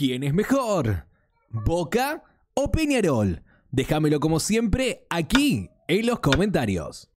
¿Quién es mejor? ¿Boca o Peñarol? Déjamelo como siempre aquí en los comentarios.